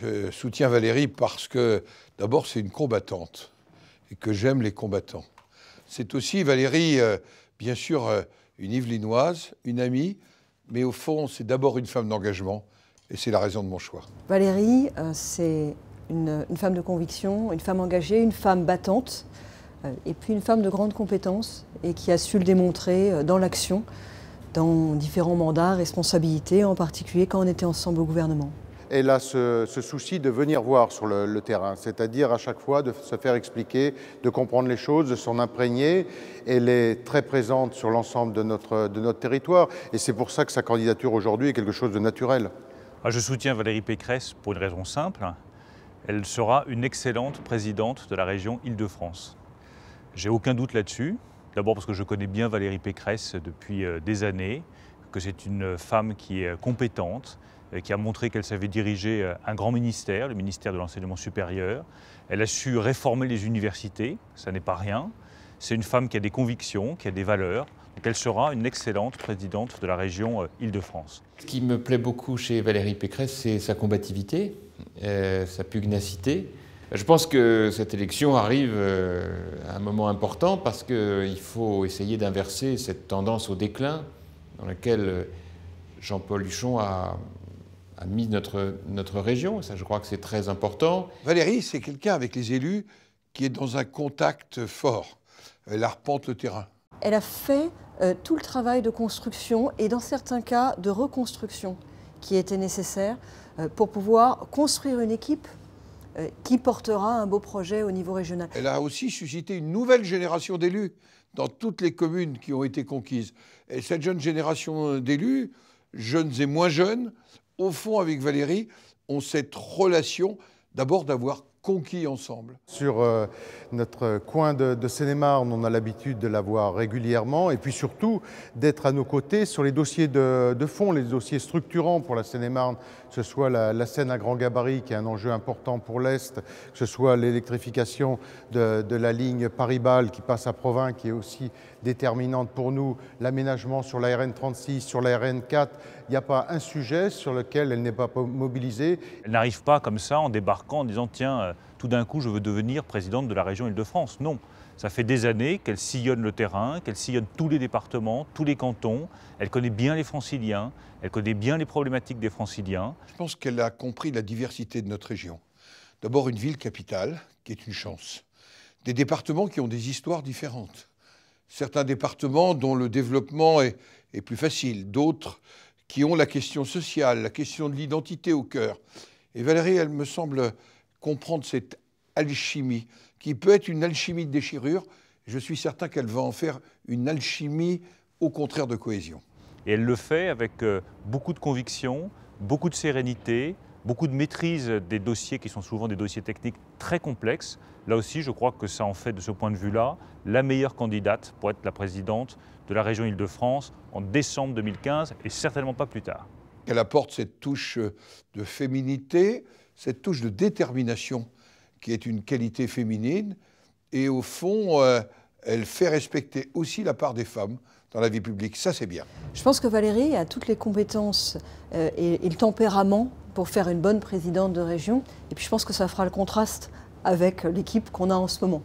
Je soutiens Valérie parce que d'abord c'est une combattante et que j'aime les combattants. C'est aussi Valérie, euh, bien sûr, euh, une Yvelinoise, une amie, mais au fond c'est d'abord une femme d'engagement et c'est la raison de mon choix. Valérie, euh, c'est une, une, femme de conviction, une femme engagée, une femme battante et puis une femme de grande compétence et qui a su le démontrer dans l'action, dans différents mandats, responsabilités, en particulier quand on était ensemble au gouvernement elle a ce, souci de venir voir sur le, terrain, c'est-à-dire à chaque fois de se faire expliquer, de comprendre les choses, de s'en imprégner. Elle est très présente sur l'ensemble de notre, de notre territoire et c'est pour ça que sa candidature aujourd'hui est quelque chose de naturel. Ah, je soutiens Valérie Pécresse pour une raison simple. Elle sera une excellente présidente de la région Île-de-France. J'ai aucun doute là-dessus. D'abord parce que je connais bien Valérie Pécresse depuis euh, des années, que c'est une femme qui est compétente, euh, qui a montré qu'elle savait diriger euh, un grand ministère, le ministère de l'enseignement supérieur. Elle a su réformer les universités, ça n'est pas rien. C'est une femme qui a des convictions, qui a des valeurs. Donc elle sera une excellente présidente de la région euh, Île-de-France. Ce qui me plaît beaucoup chez Valérie Pécresse, c'est sa combativité, sa pugnacité. Je pense que cette élection arrive à un moment important parce qu'il faut essayer d'inverser cette tendance au déclin dans laquelle Jean-Paul Huchon a, a mis notre, notre région. Ça, je crois que c'est très important. Valérie, c'est quelqu'un avec les élus qui est dans un contact fort. Elle arpente le terrain. Elle a fait euh, tout le travail de construction et dans certains cas de reconstruction qui était nécessaire euh, pour pouvoir construire une équipe euh, qui portera un beau projet au niveau régional. Elle a aussi suscité une nouvelle génération d'élus dans toutes les communes qui ont été conquises. Et cette jeune génération d'élus, jeunes et moins jeunes, au fond, avec Valérie, ont cette relation d'abord d'avoir conquis ensemble. Sur euh, notre coin de, Seine-et-Marne, on a l'habitude de la voir régulièrement et puis surtout d'être à nos côtés sur les dossiers de, fond, les dossiers structurants pour la Seine-et-Marne, que ce soit la, Seine à grand gabarit qui est un enjeu important pour l'Est, que ce soit l'électrification de, la ligne Paris-Bâle qui passe à Provins qui est aussi déterminante pour nous, l'aménagement sur la RN36, sur la RN4, il n'y a pas un sujet sur lequel elle n'est pas mobilisée. Elle n'arrive pas comme ça en débarquant en disant tiens, euh, tout d'un coup je veux devenir présidente de la région Île-de-France. Non, ça fait des années qu'elle sillonne le terrain, qu'elle sillonne tous les départements, tous les cantons. Elle connaît bien les franciliens, elle connaît bien les problématiques des franciliens. Je pense qu'elle a compris la diversité de notre région. D'abord une ville capitale, qui est une chance. Des départements qui ont des histoires différentes. Certains départements dont le développement est plus facile, d'autres qui ont la question sociale, la question de l'identité au cœur. Et Valérie, elle me semble comprendre cette alchimie, qui peut être une alchimie de déchirure. Je suis certain qu'elle va en faire une alchimie au contraire de cohésion. Et elle le fait avec euh, beaucoup de conviction, beaucoup de sérénité, beaucoup de maîtrise des dossiers qui sont souvent des dossiers techniques très complexes. Là aussi, je crois que ça en fait, de ce point de vue-là, la meilleure candidate pour être la présidente de la région Île-de-France en décembre 2015 et certainement pas plus tard. Elle apporte cette touche de féminité, cette touche de détermination qui est une qualité féminine. Et au fond, euh, elle fait respecter aussi la part des femmes dans la vie publique. Ça, c'est bien. Je pense que Valérie a toutes les compétences euh, et, et, le tempérament pour faire une bonne présidente de région. Et puis, je pense que ça fera le contraste avec l'équipe qu'on a en ce moment.